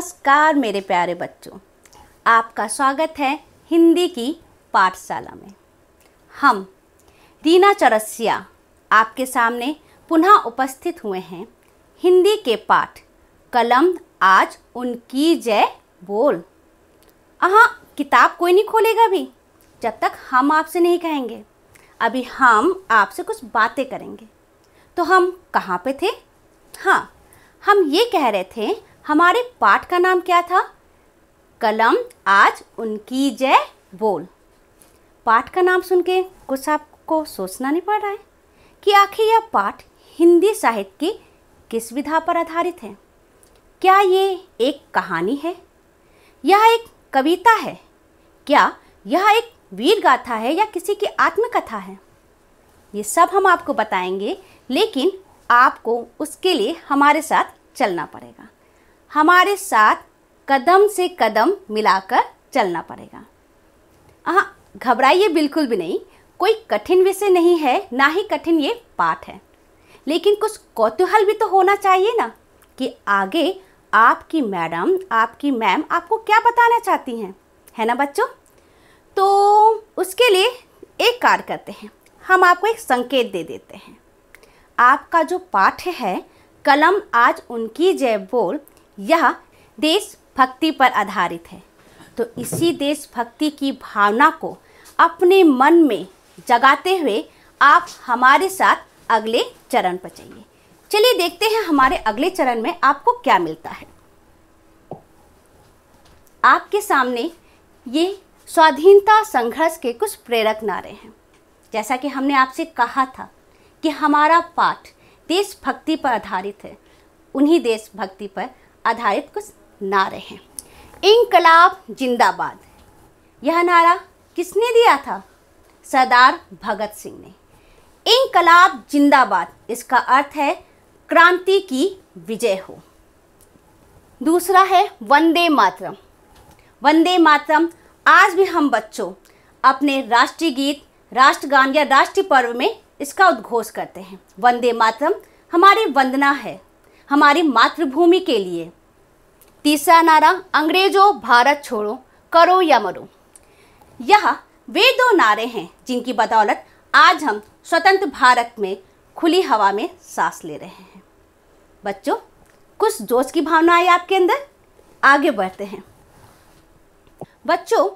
नमस्कार मेरे प्यारे बच्चों आपका स्वागत है हिंदी की पाठशाला में हम रीना चौरसिया आपके सामने पुनः उपस्थित हुए हैं हिंदी के पाठ कलम आज उनकी जय बोल हाँ किताब कोई नहीं खोलेगा भी जब तक हम आपसे नहीं कहेंगे अभी हम आपसे कुछ बातें करेंगे तो हम कहाँ पे थे हाँ हम ये कह रहे थे हमारे पाठ का नाम क्या था कलम आज उनकी जय बोल पाठ का नाम सुन के कुछ आपको सोचना नहीं पड़ रहा है कि आखिर यह पाठ हिंदी साहित्य की किस विधा पर आधारित है क्या ये एक कहानी है यह एक कविता है क्या यह एक वीर गाथा है या किसी की आत्मकथा है ये सब हम आपको बताएंगे लेकिन आपको उसके लिए हमारे साथ चलना पड़ेगा हमारे साथ कदम से कदम मिलाकर चलना पड़ेगा हाँ घबराइए बिल्कुल भी नहीं कोई कठिन विषय नहीं है ना ही कठिन ये पाठ है लेकिन कुछ कौतूहल भी तो होना चाहिए ना कि आगे आपकी मैडम आपकी मैम आपको क्या बताना चाहती हैं है ना बच्चों तो उसके लिए एक कार्य करते हैं हम आपको एक संकेत दे देते हैं आपका जो पाठ है कलम आज उनकी जय बोल यह देशभक्ति पर आधारित है तो इसी देशभक्ति की भावना को अपने मन में जगाते हुए आप हमारे साथ अगले चरण पर जाइए चलिए देखते हैं हमारे अगले चरण में आपको क्या मिलता है आपके सामने ये स्वाधीनता संघर्ष के कुछ प्रेरक नारे हैं जैसा कि हमने आपसे कहा था कि हमारा पाठ देशभक्ति पर आधारित है उन्हीं देशभक्ति पर आधारित कुछ नारे हैं इनकलाब जिंदाबाद यह नारा किसने दिया था सरदार भगत सिंह ने इनकलाब जिंदाबाद इसका अर्थ है क्रांति की विजय हो दूसरा है वंदे मातरम वंदे मातरम आज भी हम बच्चों अपने राष्ट्रीय गीत राष्ट्रगान या राष्ट्रीय पर्व में इसका उद्घोष करते हैं वंदे मातरम हमारी वंदना है हमारी मातृभूमि के लिए तीसरा नारा अंग्रेजों भारत छोड़ो करो या मरो यह वे दो नारे हैं जिनकी बदौलत आज हम स्वतंत्र भारत में खुली हवा में सांस ले रहे हैं बच्चों कुछ जोश की भावना आई आपके अंदर आगे बढ़ते हैं बच्चों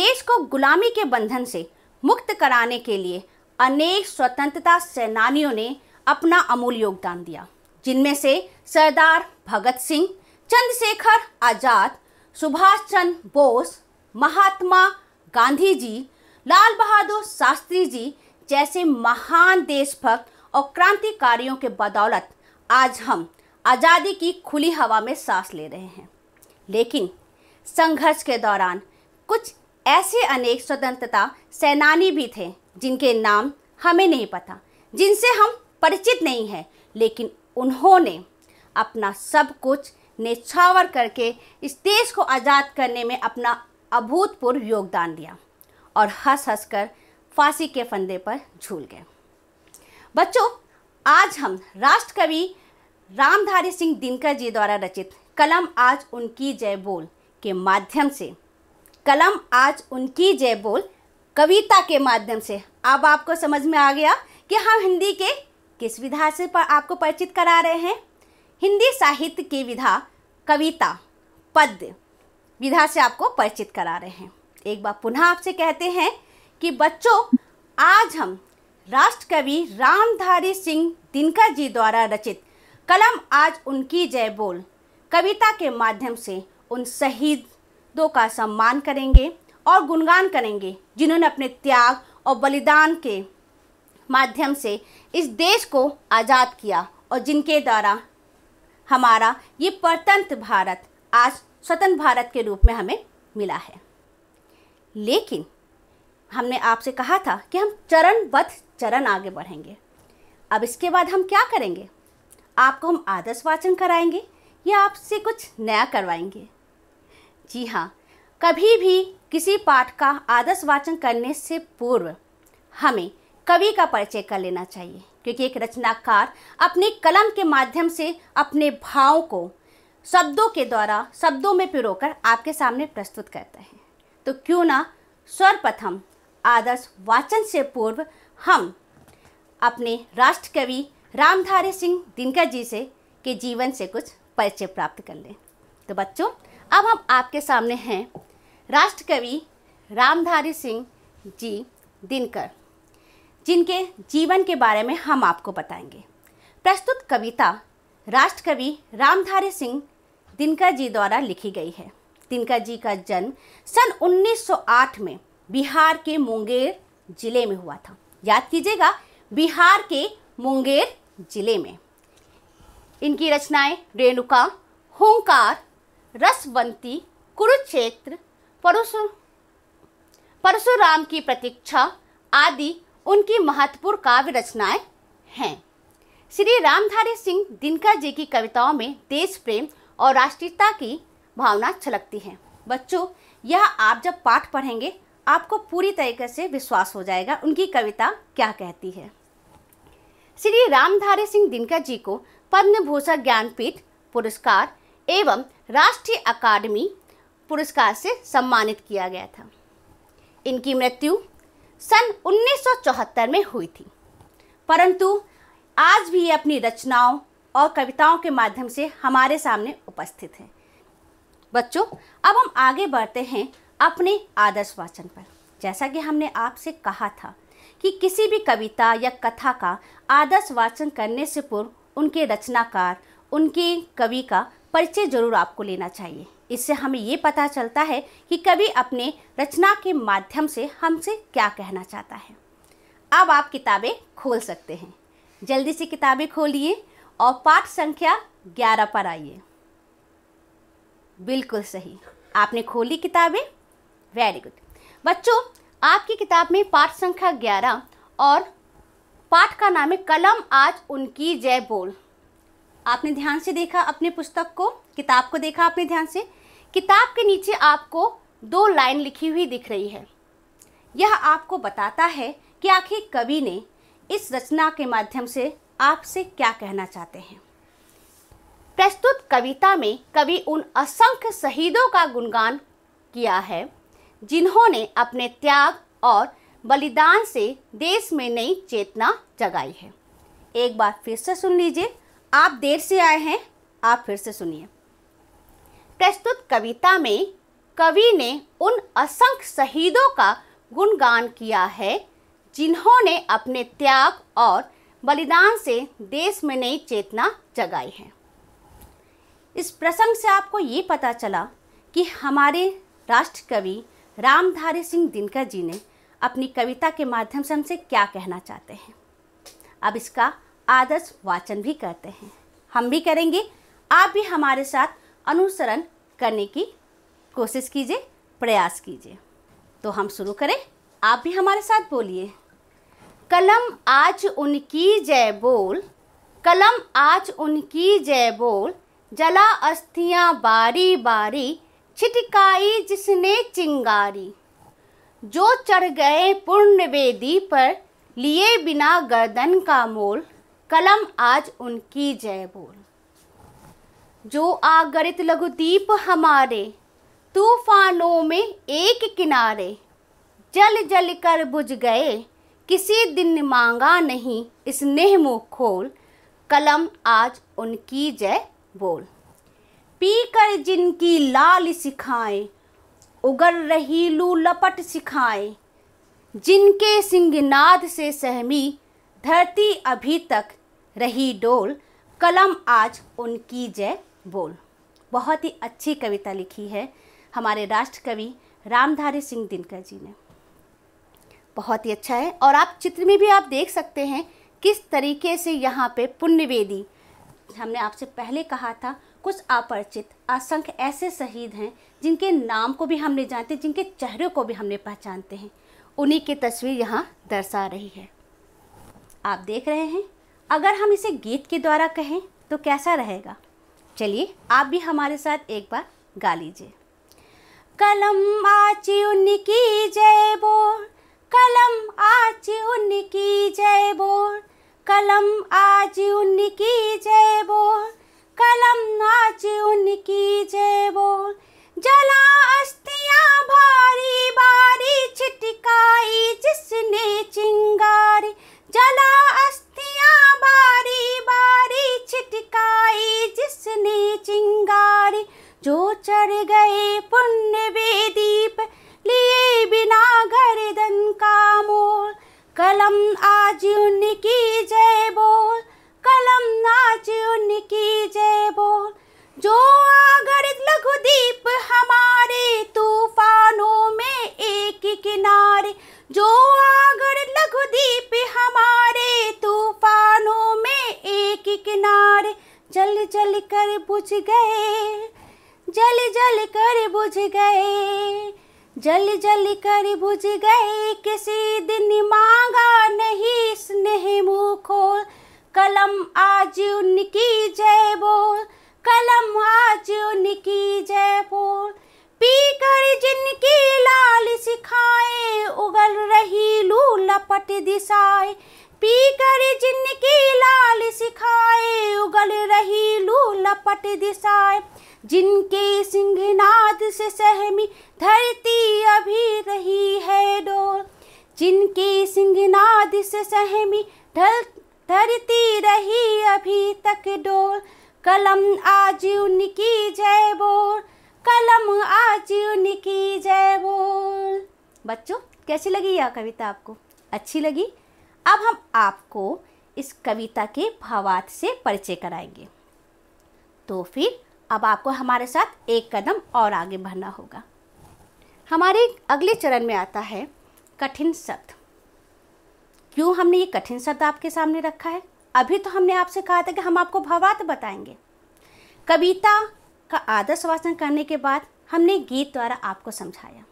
देश को गुलामी के बंधन से मुक्त कराने के लिए अनेक स्वतंत्रता सेनानियों ने अपना अमूल योगदान दिया जिनमें से सरदार भगत सिंह चंद्रशेखर आज़ाद सुभाष चंद्र बोस महात्मा गांधी जी लाल बहादुर शास्त्री जी जैसे महान देशभक्त और क्रांतिकारियों के बदौलत आज हम आज़ादी की खुली हवा में सांस ले रहे हैं लेकिन संघर्ष के दौरान कुछ ऐसे अनेक स्वतंत्रता सेनानी भी थे जिनके नाम हमें नहीं पता जिनसे हम परिचित नहीं हैं लेकिन उन्होंने अपना सब कुछ नेछावर करके इस देश को आज़ाद करने में अपना अभूतपूर्व योगदान दिया और हंस हंस कर फांसी के फंदे पर झूल गए बच्चों आज हम राष्ट्रकवि रामधारी सिंह दिनकर जी द्वारा रचित कलम आज उनकी जय बोल के माध्यम से कलम आज उनकी जय बोल कविता के माध्यम से अब आपको समझ में आ गया कि हम हिंदी के किस विधा से पर आपको परिचित करा रहे हैं हिंदी साहित्य की विधा कविता पद्य विधा से आपको परिचित करा रहे हैं एक बार पुनः आपसे कहते हैं कि बच्चों आज हम राष्ट्र कवि रामधारी सिंह दिनकर जी द्वारा रचित कलम आज उनकी जय बोल कविता के माध्यम से उन शहीदों का सम्मान करेंगे और गुणगान करेंगे जिन्होंने अपने त्याग और बलिदान के माध्यम से इस देश को आज़ाद किया और जिनके द्वारा हमारा ये परतंत्र भारत आज स्वतंत्र भारत के रूप में हमें मिला है लेकिन हमने आपसे कहा था कि हम चरणबद्ध चरण आगे बढ़ेंगे अब इसके बाद हम क्या करेंगे आपको हम आदर्श वाचन कराएंगे या आपसे कुछ नया करवाएंगे जी हाँ कभी भी किसी पाठ का आदर्श वाचन करने से पूर्व हमें कवि का परिचय कर लेना चाहिए क्योंकि एक रचनाकार अपनी कलम के माध्यम से अपने भावों को शब्दों के द्वारा शब्दों में पिरोकर आपके सामने प्रस्तुत करता है तो क्यों ना सर्वप्रथम आदर्श वाचन से पूर्व हम अपने राष्ट्रकवि रामधारी सिंह दिनकर जी से के जीवन से कुछ परिचय प्राप्त कर लें तो बच्चों अब हम आपके सामने हैं राष्ट्रकवि रामधारी सिंह जी दिनकर जिनके जीवन के बारे में हम आपको बताएंगे प्रस्तुत कविता राष्ट्रकवि रामधारी सिंह दिनकर जी द्वारा लिखी गई है दिनकर जी का जन्म सन 1908 में बिहार के मुंगेर जिले में हुआ था याद कीजिएगा बिहार के मुंगेर जिले में इनकी रचनाएं रेणुका हुंकार रसवंती कुरुक्षेत्र परशु परशुराम की प्रतीक्षा आदि उनकी महत्वपूर्ण काव्य रचनाएं हैं श्री रामधारी सिंह दिनकर जी की कविताओं में देश प्रेम और राष्ट्रीयता की भावना छलकती है बच्चों यह आप जब पाठ पढ़ेंगे आपको पूरी तरीके से विश्वास हो जाएगा उनकी कविता क्या कहती है श्री रामधारी सिंह दिनकर जी को पद्म भूषण ज्ञानपीठ पुरस्कार एवं राष्ट्रीय अकादमी पुरस्कार से सम्मानित किया गया था इनकी मृत्यु सन 1974 में हुई थी परंतु आज भी ये अपनी रचनाओं और कविताओं के माध्यम से हमारे सामने उपस्थित हैं बच्चों अब हम आगे बढ़ते हैं अपने आदर्श वाचन पर जैसा कि हमने आपसे कहा था कि किसी भी कविता या कथा का आदर्श वाचन करने से पूर्व उनके रचनाकार उनके कवि का परिचय जरूर आपको लेना चाहिए इससे हमें ये पता चलता है कि कभी अपने रचना के माध्यम से हमसे क्या कहना चाहता है अब आप किताबें खोल सकते हैं जल्दी से किताबें खोलिए और पाठ संख्या ग्यारह पर आइए बिल्कुल सही आपने खोली किताबें वेरी गुड बच्चों आपकी किताब में पाठ संख्या ग्यारह और पाठ का नाम है कलम आज उनकी जय बोल आपने ध्यान से देखा अपने पुस्तक को किताब को देखा आपने ध्यान से किताब के नीचे आपको दो लाइन लिखी हुई दिख रही है यह आपको बताता है कि आखिर कवि ने इस रचना के माध्यम से आपसे क्या कहना चाहते हैं प्रस्तुत कविता में कवि उन असंख्य शहीदों का गुणगान किया है जिन्होंने अपने त्याग और बलिदान से देश में नई चेतना जगाई है एक बार फिर से सुन लीजिए आप देर से आए हैं आप फिर से सुनिए प्रस्तुत कविता में कवि ने उन असंख्य शहीदों का गुणगान किया है जिन्होंने अपने त्याग और बलिदान से देश में नई चेतना जगाई है इस प्रसंग से आपको ये पता चला कि हमारे राष्ट्र कवि रामधारी सिंह दिनकर जी ने अपनी कविता के माध्यम से हमसे क्या कहना चाहते हैं अब इसका आदर्श वाचन भी करते हैं हम भी करेंगे आप भी हमारे साथ अनुसरण करने की कोशिश कीजिए प्रयास कीजिए तो हम शुरू करें आप भी हमारे साथ बोलिए कलम आज उनकी जय बोल कलम आज उनकी जय बोल जला अस्थियाँ बारी बारी छिटकाई जिसने चिंगारी जो चढ़ गए पूर्ण वेदी पर लिए बिना गर्दन का मोल कलम आज उनकी जय बोल जो आगरित लघुदीप हमारे तूफानों में एक किनारे जल जल कर बुझ गए किसी दिन मांगा नहीं स्नेह मुख खोल कलम आज उनकी जय बोल पी कर जिनकी लाल सिखाए उगर रही लू लपट सिखाए जिनके सिंहनाद से सहमी धरती अभी तक रही डोल कलम आज उनकी जय बोल बहुत ही अच्छी कविता लिखी है हमारे राष्ट्र कवि रामधारी सिंह दिनकर जी ने बहुत ही अच्छा है और आप चित्र में भी आप देख सकते हैं किस तरीके से यहाँ पे पुण्यवेदी हमने आपसे पहले कहा था कुछ अपरिचित असंख्य ऐसे शहीद हैं जिनके नाम को भी हमने जानते जानते जिनके चेहरे को भी हमने पहचानते हैं उन्हीं की तस्वीर यहाँ दर्शा रही है आप देख रहे हैं अगर हम इसे गीत के द्वारा कहें तो कैसा रहेगा चलिए आप भी हमारे साथ एक बार गा लीजिए कलम आची उनकी जय बोल कलम आची उनकी जय बोल कलम आची उनकी जय बोल कलम नाची उनकी जय बोल जला अस्तियां भारी बारी छिटकाई जिसने चिंगारी जला अस्थियां बारी बारी छिटकाई जिसने चिंगारी जो चढ़ गए पुण्य बेदीप लिए बिना गर्दन का मोल कलम आज उनकी जय बोल कलम आज उनकी जय बोल जो आगर लघु दीप हमारे तूफानों में एक किनारे जो आगर लघु दीप हमारे तूफानों में एक किनारे जल जल कर बुझ गए जल जल कर बुझ गए जल जल कर बुझ गए किसी दिन मांगा नहीं स्नेह मुँह खोल कलम आज उनकी जय बोल कलम आज उनकी जय बोल पीकर जिनकी लाल सिखाए उगल रही लू लपट दिशाए पीकर जिनकी लाल सिखाए उगल रही लू लपट दिशाए जिनके सिंहनाद से सहमी धरती अभी रही है डोर जिनके सिंहनाद से सहमी ढल धरती रही अभी तक डोर कलम आज उनकी जय बोर कलम आज उनकी जय बोल बच्चों कैसी लगी यह कविता आपको अच्छी लगी अब हम आपको इस कविता के भावार्थ से परिचय कराएंगे तो फिर अब आपको हमारे साथ एक कदम और आगे बढ़ना होगा हमारे अगले चरण में आता है कठिन शब्द क्यों हमने ये कठिन शब्द आपके सामने रखा है अभी तो हमने आपसे कहा था कि हम आपको भावार्थ बताएंगे कविता का आदर्श वाचन करने के बाद हमने गीत द्वारा आपको समझाया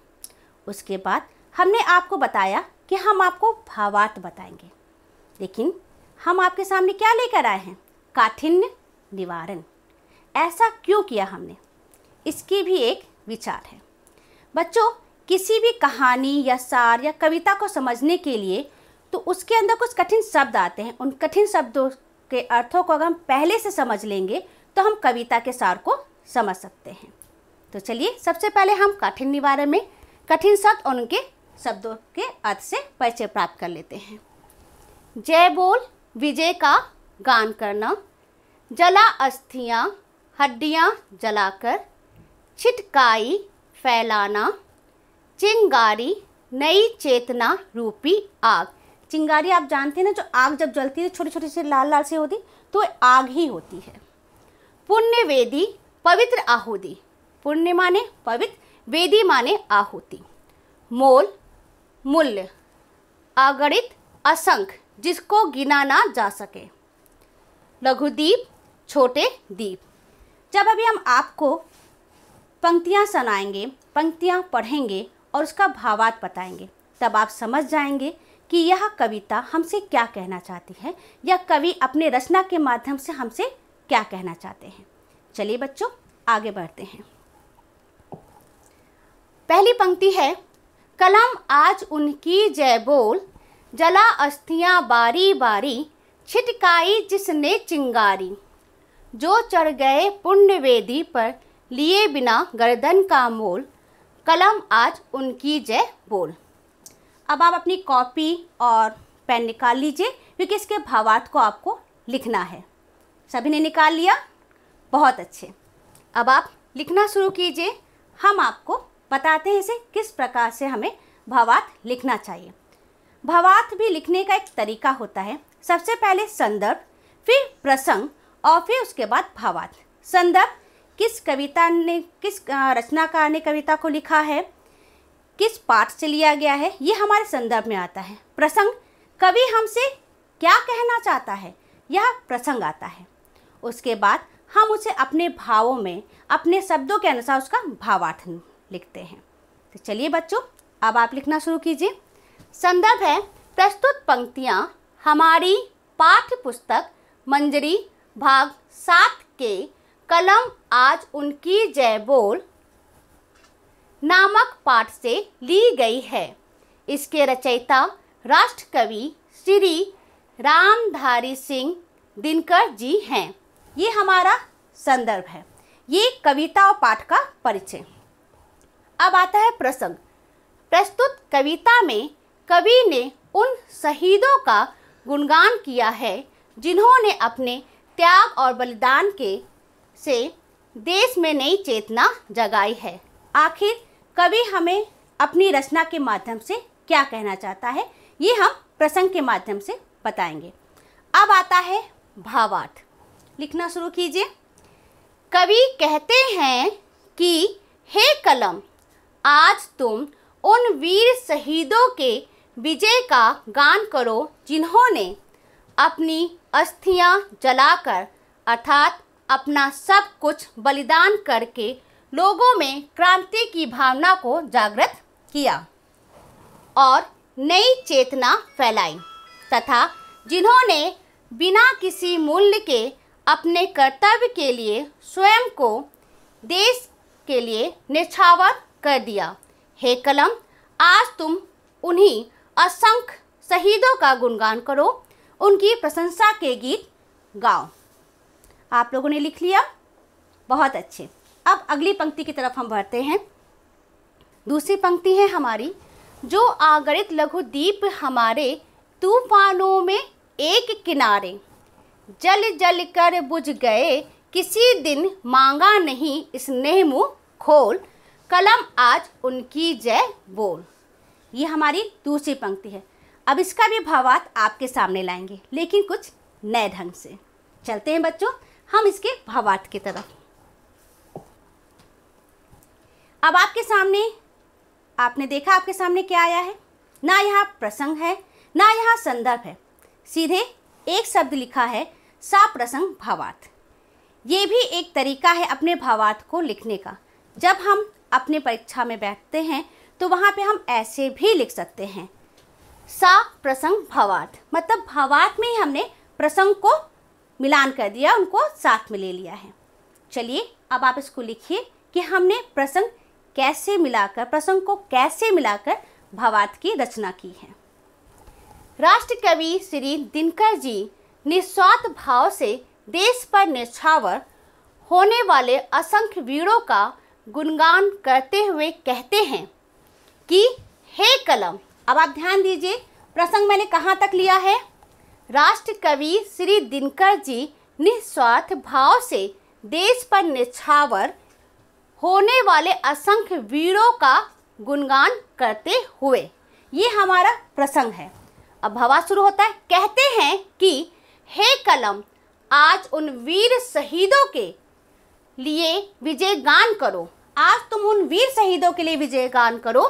उसके बाद हमने आपको बताया कि हम आपको भावार्थ बताएंगे लेकिन हम आपके सामने क्या लेकर आए हैं काठिन्य निवारण ऐसा क्यों किया हमने इसकी भी एक विचार है बच्चों किसी भी कहानी या सार या कविता को समझने के लिए तो उसके अंदर कुछ कठिन शब्द आते हैं उन कठिन शब्दों के अर्थों को अगर हम पहले से समझ लेंगे तो हम कविता के सार को समझ सकते हैं तो चलिए सबसे पहले हम कठिन निवारण में कठिन शब्द और उनके शब्दों के अर्थ से परिचय प्राप्त कर लेते हैं जय बोल विजय का गान करना जला अस्थियाँ हड्डियाँ जलाकर छिटकाई फैलाना चिंगारी नई चेतना रूपी आग चिंगारी आप जानते हैं ना जो आग जब जलती है छोटी छोटी सी लाल लाल सी होती तो आग ही होती है पुण्य वेदी पवित्र आहुति पुण्य माने पवित्र वेदी माने आहुति मोल मूल्य आगणित असंख्य जिसको गिना ना जा सके लघुदीप छोटे दीप जब अभी हम आपको पंक्तियाँ सुनाएंगे पंक्तियाँ पढ़ेंगे और उसका भावात बताएंगे तब आप समझ जाएंगे कि यह कविता हमसे क्या कहना चाहती है या कवि अपने रचना के माध्यम से हमसे क्या कहना चाहते हैं चलिए बच्चों आगे बढ़ते हैं पहली पंक्ति है कलम आज उनकी जय बोल जला अस्थियां बारी बारी छिटकाई जिसने चिंगारी जो चढ़ गए पुण्य वेदी पर लिए बिना गर्दन का मोल कलम आज उनकी जय बोल अब आप अपनी कॉपी और पेन निकाल लीजिए क्योंकि इसके भावार्थ को आपको लिखना है सभी ने निकाल लिया बहुत अच्छे अब आप लिखना शुरू कीजिए हम आपको बताते हैं इसे किस प्रकार से हमें भावार्थ लिखना चाहिए भावार्थ भी लिखने का एक तरीका होता है सबसे पहले संदर्भ फिर प्रसंग और फिर उसके बाद भावार्थ संदर्भ किस कविता ने किस रचनाकार ने कविता को लिखा है किस पाठ से लिया गया है ये हमारे संदर्भ में आता है प्रसंग कवि हमसे क्या कहना चाहता है यह प्रसंग आता है उसके बाद हम उसे अपने भावों में अपने शब्दों के अनुसार उसका भावार्थ लिखते हैं तो चलिए बच्चों अब आप लिखना शुरू कीजिए संदर्भ है प्रस्तुत पंक्तियाँ हमारी पाठ्य पुस्तक मंजरी भाग सात के कलम आज उनकी जय बोल नामक पाठ से ली गई है इसके रचयिता राष्ट्र कवि श्री रामधारी सिंह दिनकर जी हैं ये हमारा संदर्भ है ये कविता और पाठ का परिचय अब आता है प्रसंग प्रस्तुत कविता में कवि ने उन शहीदों का गुणगान किया है जिन्होंने अपने त्याग और बलिदान के से देश में नई चेतना जगाई है आखिर कवि हमें अपनी रचना के माध्यम से क्या कहना चाहता है ये हम प्रसंग के माध्यम से बताएंगे अब आता है भावार्थ लिखना शुरू कीजिए कवि कहते हैं कि हे कलम आज तुम उन वीर शहीदों के विजय का गान करो जिन्होंने अपनी अस्थियां जलाकर अर्थात अपना सब कुछ बलिदान करके लोगों में क्रांति की भावना को जागृत किया और नई चेतना फैलाई तथा जिन्होंने बिना किसी मूल्य के अपने कर्तव्य के लिए स्वयं को देश के लिए निछावर कर दिया हे कलम आज तुम उन्हीं असंख्य शहीदों का गुणगान करो उनकी प्रशंसा के गीत गाओ आप लोगों ने लिख लिया बहुत अच्छे अब अगली पंक्ति की तरफ हम बढ़ते हैं दूसरी पंक्ति है हमारी जो आगरित लघु दीप हमारे तूफानों में एक किनारे जल जल कर बुझ गए किसी दिन मांगा नहीं स्नेह मुँह खोल कलम आज उनकी जय बोल ये हमारी दूसरी पंक्ति है अब इसका भी भावार्थ आपके सामने लाएंगे लेकिन कुछ नए ढंग से चलते हैं बच्चों हम इसके भावार्थ की तरफ अब आपके सामने आपने देखा आपके सामने क्या आया है ना यहाँ प्रसंग है ना यहाँ संदर्भ है सीधे एक शब्द लिखा है सा प्रसंग भावार्थ ये भी एक तरीका है अपने भावार्थ को लिखने का जब हम अपने परीक्षा में बैठते हैं तो वहाँ पे हम ऐसे भी लिख सकते हैं सा प्रसंग भावार्थ मतलब भावार्थ में ही हमने प्रसंग को मिलान कर दिया उनको साथ में ले लिया है चलिए अब आप इसको लिखिए कि हमने प्रसंग कैसे मिलाकर प्रसंग को कैसे मिलाकर भावार्थ की रचना की है राष्ट्र कवि श्री दिनकर जी निस्वार्थ भाव से देश पर निछावर होने वाले असंख्य वीरों का गुणगान करते हुए कहते हैं कि हे कलम अब आप ध्यान दीजिए प्रसंग मैंने कहाँ तक लिया है राष्ट्र कवि श्री दिनकर जी निस्वार्थ भाव से देश पर निछावर होने वाले असंख्य वीरों का गुणगान करते हुए ये हमारा प्रसंग है अब भवास शुरू होता है कहते हैं कि हे कलम आज उन वीर शहीदों के लिए विजय गान करो आज तुम उन वीर शहीदों के लिए विजय गान करो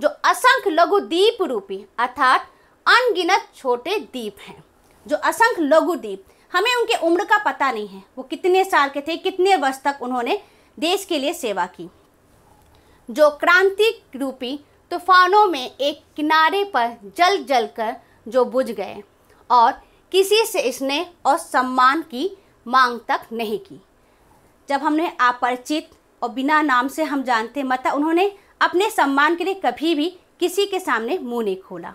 जो असंख्य लघु दीप रूपी अर्थात अनगिनत छोटे दीप हैं जो असंख्य लघु दीप हमें उनके उम्र का पता नहीं है वो कितने साल के थे कितने वर्ष तक उन्होंने देश के लिए सेवा की जो क्रांति रूपी तूफानों में एक किनारे पर जल जल कर जो बुझ गए और किसी से इसने और सम्मान की मांग तक नहीं की जब हमने अपरिचित और बिना नाम से हम जानते मतलब उन्होंने अपने सम्मान के लिए कभी भी किसी के सामने मुंह नहीं खोला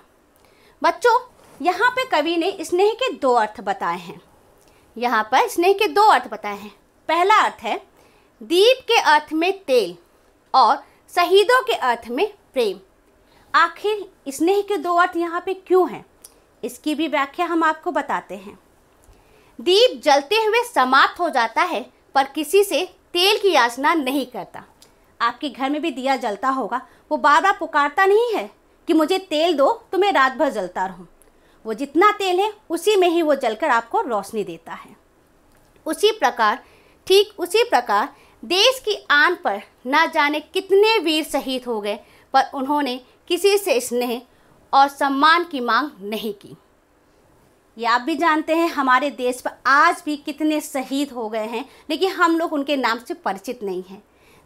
बच्चों यहाँ पे कवि ने स्नेह के दो अर्थ बताए हैं यहाँ पर स्नेह के दो अर्थ बताए हैं पहला अर्थ है दीप के अर्थ में तेल और शहीदों के अर्थ में प्रेम आखिर स्नेह के दो अर्थ यहाँ पे क्यों हैं इसकी भी व्याख्या हम आपको बताते हैं दीप जलते हुए समाप्त हो जाता है पर किसी से तेल की याचना नहीं करता आपके घर में भी दिया जलता होगा वो बार बार पुकारता नहीं है कि मुझे तेल दो तो मैं रात भर जलता रहूं वो जितना तेल है उसी में ही वो जलकर आपको रोशनी देता है उसी प्रकार ठीक उसी प्रकार देश की आन पर ना जाने कितने वीर शहीद हो गए पर उन्होंने किसी से स्नेह और सम्मान की मांग नहीं की ये आप भी जानते हैं हमारे देश पर आज भी कितने शहीद हो गए हैं लेकिन हम लोग उनके नाम से परिचित नहीं हैं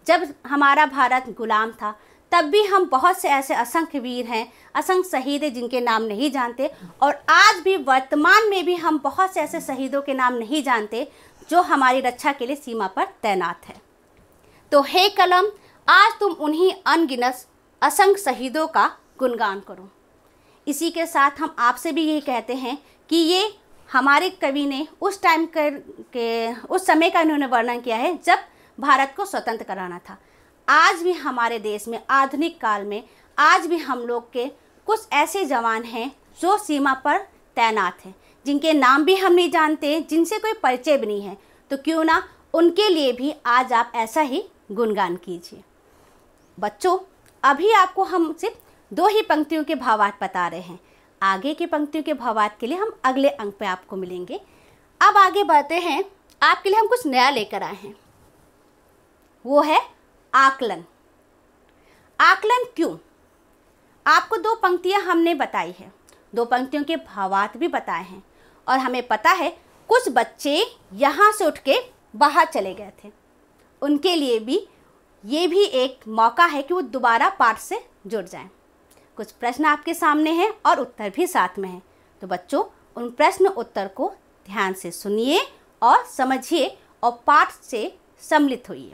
जब हमारा भारत गुलाम था तब भी हम बहुत से ऐसे असंख्य वीर हैं असंख्य शहीद हैं जिनके नाम नहीं जानते और आज भी वर्तमान में भी हम बहुत से ऐसे शहीदों के नाम नहीं जानते जो हमारी रक्षा के लिए सीमा पर तैनात है तो हे कलम आज तुम उन्हीं अनगिनत असंख्य शहीदों का गुणगान करो इसी के साथ हम आपसे भी यही कहते हैं कि ये हमारे कवि ने उस टाइम कर के उस समय का इन्होंने वर्णन किया है जब भारत को स्वतंत्र कराना था आज भी हमारे देश में आधुनिक काल में आज भी हम लोग के कुछ ऐसे जवान हैं जो सीमा पर तैनात हैं जिनके नाम भी हम नहीं जानते जिनसे कोई परिचय भी नहीं है तो क्यों ना उनके लिए भी आज आप ऐसा ही गुणगान कीजिए बच्चों अभी आपको हम सिर्फ दो ही पंक्तियों के भावार्थ बता रहे हैं आगे की पंक्तियों के भावार्थ के लिए हम अगले अंक पे आपको मिलेंगे अब आगे बढ़ते हैं आपके लिए हम कुछ नया लेकर आए हैं वो है आकलन आकलन क्यों आपको दो पंक्तियां हमने बताई है दो पंक्तियों के भावार्थ भी बताए हैं और हमें पता है कुछ बच्चे यहाँ से उठ के बाहर चले गए थे उनके लिए भी ये भी एक मौका है कि वो दोबारा पाठ से जुड़ जाएं कुछ प्रश्न आपके सामने हैं और उत्तर भी साथ में है तो बच्चों उन प्रश्न उत्तर को ध्यान से सुनिए और समझिए और पाठ से सम्मिलित होइए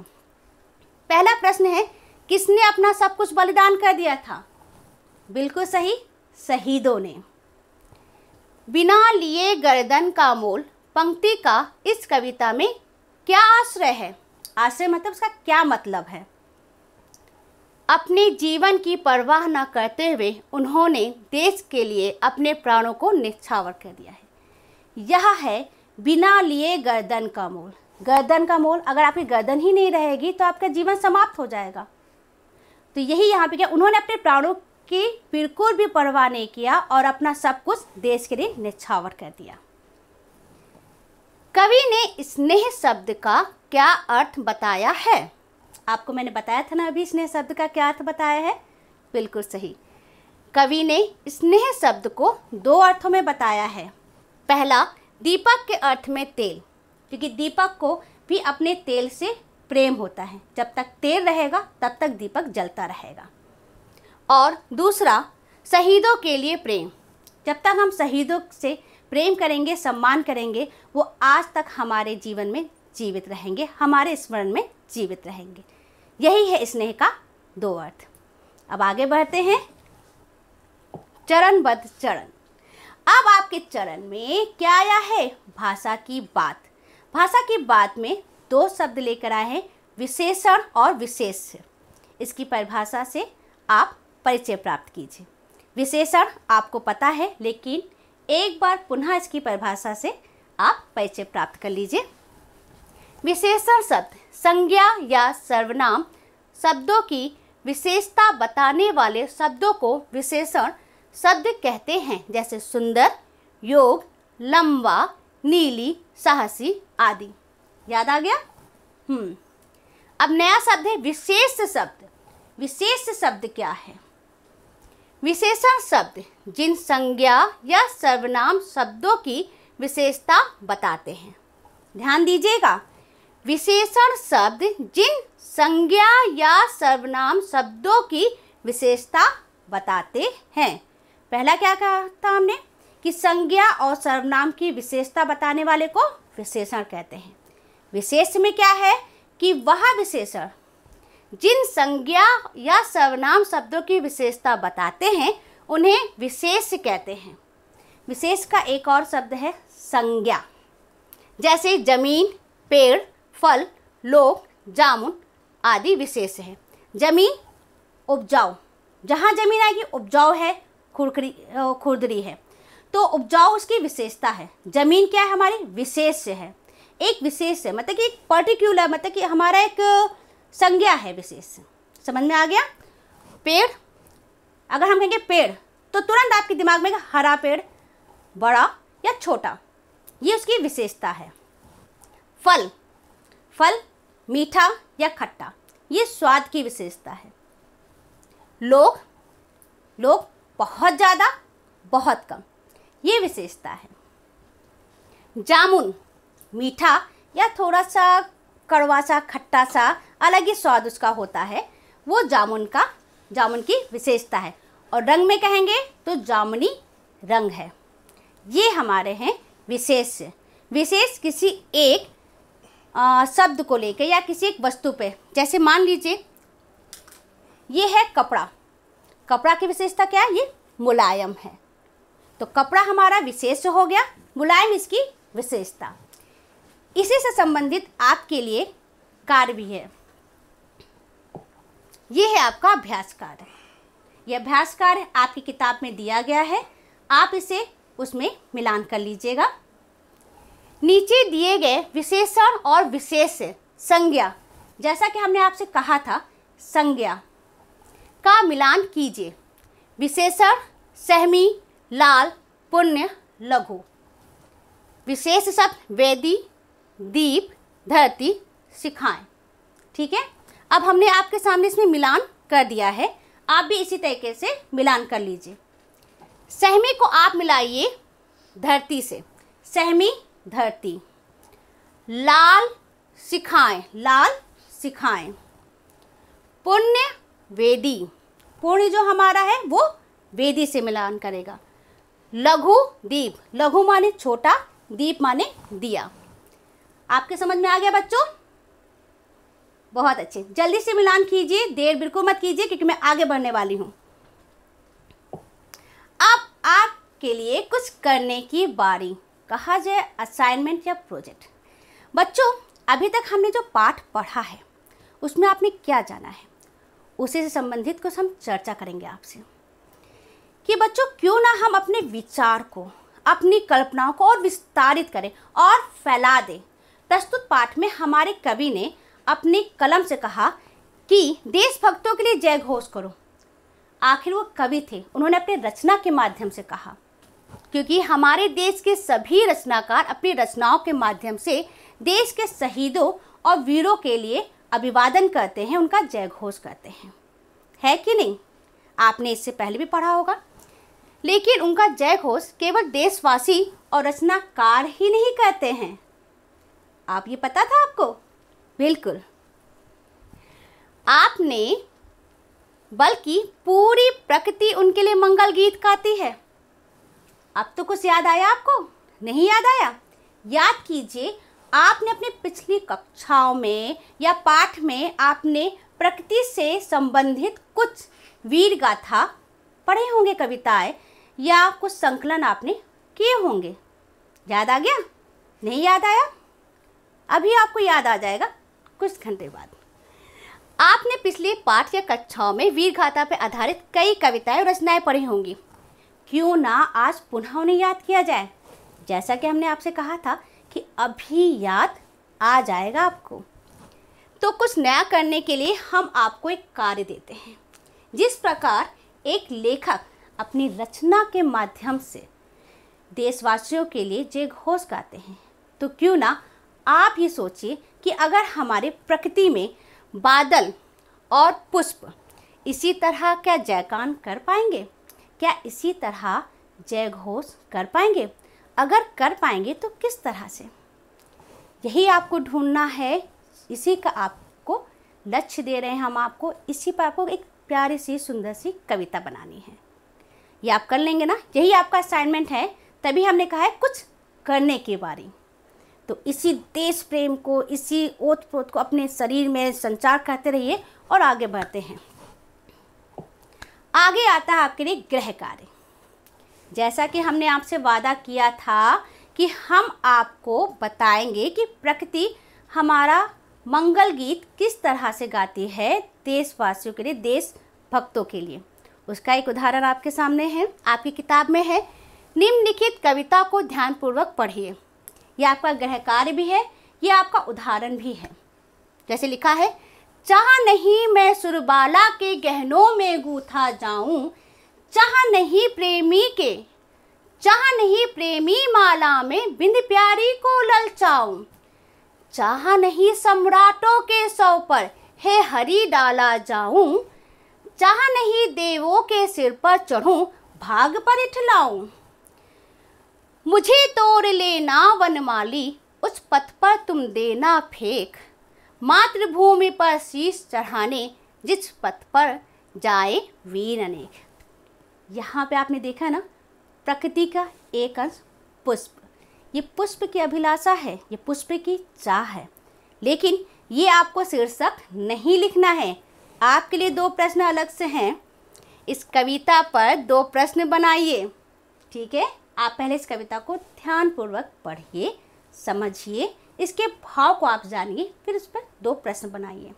पहला प्रश्न है किसने अपना सब कुछ बलिदान कर दिया था बिल्कुल सही शहीदों ने बिना लिए गर्दन का मोल पंक्ति का इस कविता में क्या आश्रय है आश्रय मतलब उसका क्या मतलब है अपने जीवन की परवाह न करते हुए उन्होंने देश के लिए अपने प्राणों को निछावर कर दिया है यह है बिना लिए गर्दन का मोल गर्दन का मोल अगर आपकी गर्दन ही नहीं रहेगी तो आपका जीवन समाप्त हो जाएगा तो यही यहाँ पे क्या उन्होंने अपने प्राणों की बिल्कुल भी परवाह नहीं किया और अपना सब कुछ देश के लिए निछावर कर दिया कवि ने स्नेह शब्द का क्या अर्थ बताया है आपको मैंने बताया था ना अभी स्नेह शब्द का क्या अर्थ बताया है बिल्कुल सही कवि ने स्नेह शब्द को दो अर्थों में बताया है पहला दीपक के अर्थ में तेल क्योंकि दीपक को भी अपने तेल से प्रेम होता है जब तक तेल रहेगा तब तक दीपक जलता रहेगा और दूसरा शहीदों के लिए प्रेम जब तक हम शहीदों से प्रेम करेंगे सम्मान करेंगे वो आज तक हमारे जीवन में जीवित रहेंगे हमारे स्मरण में जीवित रहेंगे यही है स्नेह का दो अर्थ अब आगे बढ़ते हैं चरणबद्ध चरण अब आपके चरण में क्या आया है भाषा की बात भाषा की बात में दो शब्द लेकर आए हैं विशेषण और विशेष इसकी परिभाषा से आप परिचय प्राप्त कीजिए विशेषण आपको पता है लेकिन एक बार पुनः इसकी परिभाषा से आप परिचय प्राप्त कर लीजिए विशेषण शब्द संज्ञा या सर्वनाम शब्दों की विशेषता बताने वाले शब्दों को विशेषण शब्द कहते हैं जैसे सुंदर योग लंबा नीली साहसी आदि याद आ गया हम्म अब नया शब्द है विशेष शब्द विशेष शब्द क्या है विशेषण शब्द जिन संज्ञा या सर्वनाम शब्दों की विशेषता बताते हैं ध्यान दीजिएगा विशेषण शब्द जिन संज्ञा या सर्वनाम शब्दों की विशेषता बताते हैं पहला क्या कहा था हमने कि संज्ञा और सर्वनाम की विशेषता बताने वाले को विशेषण कहते हैं विशेष में क्या है कि वह विशेषण जिन संज्ञा या सर्वनाम शब्दों की विशेषता बताते हैं उन्हें विशेष कहते हैं विशेष का एक और शब्द है संज्ञा जैसे जमीन पेड़ फल लोग जामुन आदि विशेष है जमीन उपजाऊ जहाँ जमीन आएगी उपजाऊ है खुरकड़ी खुरदरी है तो उपजाऊ उसकी विशेषता है जमीन क्या है हमारी विशेष है एक विशेष है मतलब कि एक पर्टिकुलर मतलब कि हमारा एक संज्ञा है विशेष समझ में आ गया पेड़ अगर हम कहेंगे पेड़ तो तुरंत आपके दिमाग में हरा पेड़ बड़ा या छोटा ये उसकी विशेषता है फल फल मीठा या खट्टा ये स्वाद की विशेषता है लोग लोग बहुत ज़्यादा बहुत कम ये विशेषता है जामुन मीठा या थोड़ा सा कड़वा सा खट्टा सा अलग ही स्वाद उसका होता है वो जामुन का जामुन की विशेषता है और रंग में कहेंगे तो जामुनी रंग है ये हमारे हैं विशेष विशेष किसी एक शब्द को लेकर या किसी एक वस्तु पे जैसे मान लीजिए ये है कपड़ा कपड़ा की विशेषता क्या है ये मुलायम है तो कपड़ा हमारा विशेष हो गया मुलायम इसकी विशेषता इसी से संबंधित आपके लिए कार्य भी है ये है आपका अभ्यास कार्य यह अभ्यास कार्य आपकी किताब में दिया गया है आप इसे उसमें मिलान कर लीजिएगा नीचे दिए गए विशेषण और विशेष संज्ञा जैसा कि हमने आपसे कहा था संज्ञा का मिलान कीजिए विशेषण सहमी लाल पुण्य लघु विशेष शब्द वेदी दीप धरती सिखाएं ठीक है अब हमने आपके सामने इसमें मिलान कर दिया है आप भी इसी तरीके से मिलान कर लीजिए सहमी को आप मिलाइए धरती से सहमी धरती लाल सिखाएं लाल सिखाएं पुण्य वेदी पुण्य जो हमारा है वो वेदी से मिलान करेगा लघु दीप लघु माने छोटा दीप माने दिया आपके समझ में आ गया बच्चों बहुत अच्छे जल्दी से मिलान कीजिए देर बिल्कुल मत कीजिए क्योंकि मैं आगे बढ़ने वाली हूँ अब आपके लिए कुछ करने की बारी कहा जाए असाइनमेंट या प्रोजेक्ट बच्चों अभी तक हमने जो पाठ पढ़ा है उसमें आपने क्या जाना है उसी से संबंधित कुछ हम चर्चा करेंगे आपसे कि बच्चों क्यों ना हम अपने विचार को अपनी कल्पनाओं को और विस्तारित करें और फैला दें प्रस्तुत पाठ में हमारे कवि ने अपनी कलम से कहा कि देशभक्तों के लिए जय घोष करो आखिर वो कवि थे उन्होंने अपनी रचना के माध्यम से कहा क्योंकि हमारे देश के सभी रचनाकार अपनी रचनाओं के माध्यम से देश के शहीदों और वीरों के लिए अभिवादन करते हैं उनका जय घोष करते हैं है कि नहीं आपने इससे पहले भी पढ़ा होगा लेकिन उनका जय घोष केवल देशवासी और रचनाकार ही नहीं करते हैं आप ये पता था आपको बिल्कुल आपने बल्कि पूरी प्रकृति उनके लिए मंगल गीत गाती है अब तो कुछ याद आया आपको नहीं याद आया याद कीजिए आपने अपनी पिछली कक्षाओं में या पाठ में आपने प्रकृति से संबंधित कुछ वीर गाथा पढ़े होंगे कविताएं या कुछ संकलन आपने किए होंगे याद आ गया नहीं याद आया अभी आपको याद आ जाएगा कुछ घंटे बाद आपने पिछले पाठ या कक्षाओं में वीर गाथा पर आधारित कई कविताएं और रचनाएं पढ़ी होंगी क्यों ना आज पुनः उन्हें याद किया जाए जैसा कि हमने आपसे कहा था कि अभी याद आ जाएगा आपको तो कुछ नया करने के लिए हम आपको एक कार्य देते हैं जिस प्रकार एक लेखक अपनी रचना के माध्यम से देशवासियों के लिए जय घोष गाते हैं तो क्यों ना आप ये सोचिए कि अगर हमारे प्रकृति में बादल और पुष्प इसी तरह क्या जयकान कर पाएंगे क्या इसी तरह जय घोष कर पाएंगे अगर कर पाएंगे तो किस तरह से यही आपको ढूंढना है इसी का आपको लक्ष्य दे रहे हैं हम आपको इसी पर आपको एक प्यारी सी सुंदर सी कविता बनानी है ये आप कर लेंगे ना यही आपका असाइनमेंट है तभी हमने कहा है कुछ करने के बारे तो इसी देश प्रेम को इसी ओत प्रोत को अपने शरीर में संचार करते रहिए और आगे बढ़ते हैं आगे आता है आपके लिए ग्रह कार्य जैसा कि हमने आपसे वादा किया था कि हम आपको बताएंगे कि प्रकृति हमारा मंगल गीत किस तरह से गाती है देशवासियों के लिए देश भक्तों के लिए उसका एक उदाहरण आपके सामने है आपकी किताब में है निम्नलिखित कविता को ध्यानपूर्वक पढ़िए यह आपका ग्रह कार्य भी है यह आपका उदाहरण भी है जैसे लिखा है चाह नहीं मैं सुरबाला के गहनों में गूथा जाऊं चाह नहीं प्रेमी के चाह नहीं प्रेमी माला में बिंद प्यारी को ललचाऊं चाह नहीं सम्राटों के सौ पर हे हरी डाला जाऊं चाह नहीं देवों के सिर पर चढ़ूं भाग पर इठलाऊं मुझे तोड़ लेना वनमाली उस पथ पर तुम देना फेंक मातृभूमि पर शीश चढ़ाने जिस पथ पर जाए वीर अनेक यहाँ पे आपने देखा ना प्रकृति का एक अंश पुष्प ये पुष्प की अभिलाषा है ये पुष्प की चाह है लेकिन ये आपको शीर्षक नहीं लिखना है आपके लिए दो प्रश्न अलग से हैं इस कविता पर दो प्रश्न बनाइए ठीक है आप पहले इस कविता को ध्यानपूर्वक पढ़िए समझिए इसके भाव को आप जानिए फिर उस पर दो प्रश्न बनाइए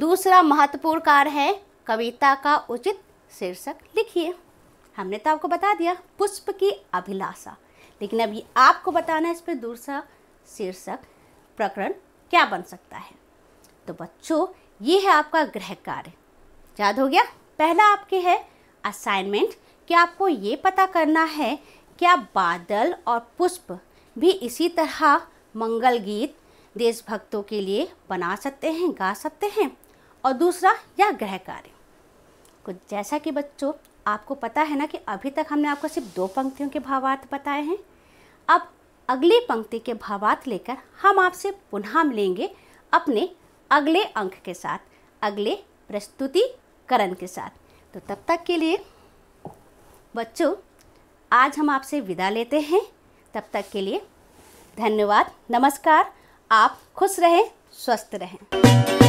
दूसरा महत्वपूर्ण कार्य है कविता का उचित शीर्षक लिखिए हमने तो आपको बता दिया पुष्प की अभिलाषा लेकिन अभी आपको बताना है इस पर दूसरा शीर्षक प्रकरण क्या बन सकता है तो बच्चों ये है आपका गृह कार्य याद हो गया पहला आपके है असाइनमेंट कि आपको ये पता करना है क्या बादल और पुष्प भी इसी तरह मंगल गीत देशभक्तों के लिए बना सकते हैं गा सकते हैं और दूसरा या ग्रह कार्य कुछ जैसा कि बच्चों आपको पता है ना कि अभी तक हमने आपको सिर्फ दो पंक्तियों के भावार्थ बताए हैं अब अगली पंक्ति के भावार्थ लेकर हम आपसे पुनः मिलेंगे अपने अगले अंक के साथ अगले प्रस्तुतिकरण के साथ तो तब तक के लिए बच्चों आज हम आपसे विदा लेते हैं तब तक के लिए धन्यवाद नमस्कार आप खुश रहें स्वस्थ रहें